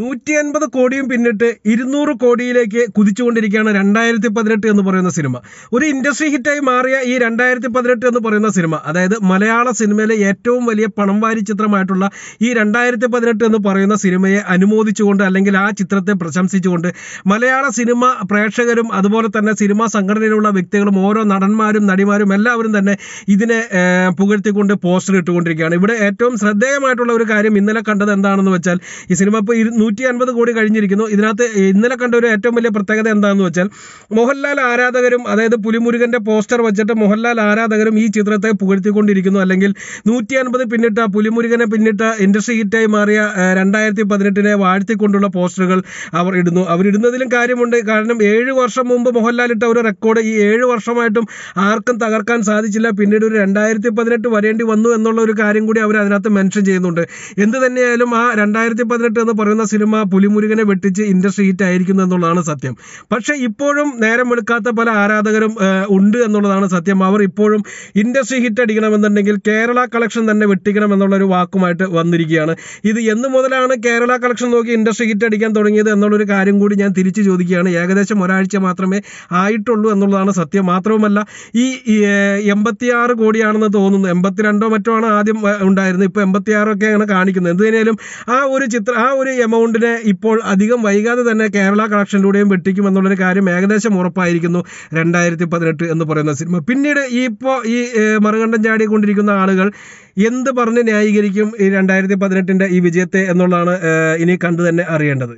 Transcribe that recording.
നൂറ്റി അൻപത് കോടിയും പിന്നിട്ട് ഇരുന്നൂറ് കോടിയിലേക്ക് കുതിച്ചുകൊണ്ടിരിക്കുകയാണ് രണ്ടായിരത്തി പതിനെട്ട് എന്ന് പറയുന്ന സിനിമ ഒരു ഇൻഡസ്ട്രി ഹിറ്റായി മാറിയ ഈ രണ്ടായിരത്തി പതിനെട്ട് എന്ന് പറയുന്ന സിനിമ അതായത് മലയാള സിനിമയിലെ ഏറ്റവും വലിയ പണം വാരി ചിത്രമായിട്ടുള്ള ഈ രണ്ടായിരത്തി പതിനെട്ട് എന്ന് പറയുന്ന സിനിമയെ അനുമോദിച്ചുകൊണ്ട് അല്ലെങ്കിൽ ആ ചിത്രത്തെ പ്രശംസിച്ചുകൊണ്ട് മലയാള സിനിമ പ്രേക്ഷകരും അതുപോലെ തന്നെ സിനിമാ സംഘടനയിലുള്ള വ്യക്തികളും ഓരോ നടന്മാരും നടിമാരും എല്ലാവരും തന്നെ ഇതിനെ പുകഴ്ത്തിക്കൊണ്ട് പോസ്റ്റർ ഇട്ടുകൊണ്ടിരിക്കുകയാണ് ഇവിടെ ഏറ്റവും ശ്രദ്ധേയമായിട്ടുള്ള ഒരു കാര്യം ഇന്നലെ കണ്ടത് എന്താണെന്ന് വെച്ചാൽ ഈ സിനിമ ഇപ്പോൾ നൂറ്റി അൻപത് കോടി കഴിഞ്ഞിരിക്കുന്നു ഇതിനകത്ത് ഇന്നലെ കണ്ട ഒരു ഏറ്റവും വലിയ പ്രത്യേകത എന്താണെന്ന് വെച്ചാൽ മോഹൻലാൽ ആരാധകരും അതായത് പുലിമുരുകന്റെ പോസ്റ്റർ വെച്ചിട്ട് മോഹൻലാൽ ആരാധകരും ഈ ചിത്രത്തെ പുകഴ്ത്തിക്കൊണ്ടിരിക്കുന്നു അല്ലെങ്കിൽ നൂറ്റി അൻപത് പിന്നിട്ട പുലിമുരുകനെ പിന്നിട്ട ഇൻഡസ്ട്രി ഹിറ്റായി മാറിയ രണ്ടായിരത്തി പതിനെട്ടിനെ വാഴ്ത്തിക്കൊണ്ടുള്ള പോസ്റ്ററുകൾ അവർ ഇടുന്നു അവരിടുന്നതിലും കാര്യമുണ്ട് കാരണം ഏഴ് വർഷം മുമ്പ് മോഹൻലാൽ ഇട്ട ഒരു റെക്കോർഡ് ഈ ഏഴ് വർഷമായിട്ടും ആർക്കും തകർക്കാൻ സാധിച്ചില്ല പിന്നീട് ഒരു രണ്ടായിരത്തി പതിനെട്ട് വരേണ്ടി വന്നു എന്നുള്ള ഒരു കാര്യം കൂടി അവർ അതിനകത്ത് മെൻഷൻ ചെയ്യുന്നുണ്ട് എന്ത് തന്നെയായാലും ആ രണ്ടായിരത്തി പതിനെട്ട് എന്ന് പറയുന്ന സിനിമ പുലിമുരുകനെ വെട്ടിച്ച് ഇൻഡസ്ട്രി ഹിറ്റ് ആയിരിക്കുന്നു എന്നുള്ളതാണ് സത്യം പക്ഷെ ഇപ്പോഴും നേരം എടുക്കാത്ത പല ആരാധകരും ഉണ്ട് എന്നുള്ളതാണ് സത്യം അവർ ഇപ്പോഴും ഇൻഡസ്ട്രി ഹിറ്റ് അടിക്കണമെന്നുണ്ടെങ്കിൽ കേരള കളക്ഷൻ തന്നെ വെട്ടിക്കണം എന്നുള്ള ഒരു വാക്കുമായിട്ട് വന്നിരിക്കുകയാണ് ഇത് എന്ന് മുതലാണ് കേരള കളക്ഷൻ നോക്കി ഇൻഡസ്ട്രി ഹിറ്റ് അടിക്കാൻ തുടങ്ങിയത് എന്നുള്ളൊരു കാര്യം കൂടി ഞാൻ തിരിച്ചു ചോദിക്കുകയാണ് ഏകദേശം ഒരാഴ്ച മാത്രമേ ആയിട്ടുള്ളൂ എന്നുള്ളതാണ് സത്യം മാത്രവുമല്ല ഈ എൺപത്തിയാറ് കോടിയാണെന്ന് തോന്നുന്നു എൺപത്തിരണ്ടോ മറ്റോ ആണ് ആദ്യം ഉണ്ടായിരുന്നത് ഇപ്പോൾ എൺപത്തിയാറൊക്കെയാണ് കാണിക്കുന്നത് എന്തിനേലും ആ ഒരു ചിത്രം ആ ഒരു എമൗ എമൗണ്ടിനെ ഇപ്പോൾ അധികം വൈകാതെ തന്നെ കേരള കളക്ഷനിലൂടെയും വെട്ടിക്കുമെന്നുള്ളൊരു കാര്യം ഏകദേശം ഉറപ്പായിരിക്കുന്നു രണ്ടായിരത്തി പതിനെട്ട് എന്ന് പറയുന്ന സിനിമ പിന്നീട് ഈ ഇപ്പോൾ ഈ മറുകണ്ഠം ചാടിക്കൊണ്ടിരിക്കുന്ന ആളുകൾ എന്ത് പറഞ്ഞ് ന്യായീകരിക്കും ഈ രണ്ടായിരത്തി പതിനെട്ടിൻ്റെ ഈ വിജയത്തെ എന്നുള്ളതാണ് ഇനി കണ്ടു തന്നെ അറിയേണ്ടത്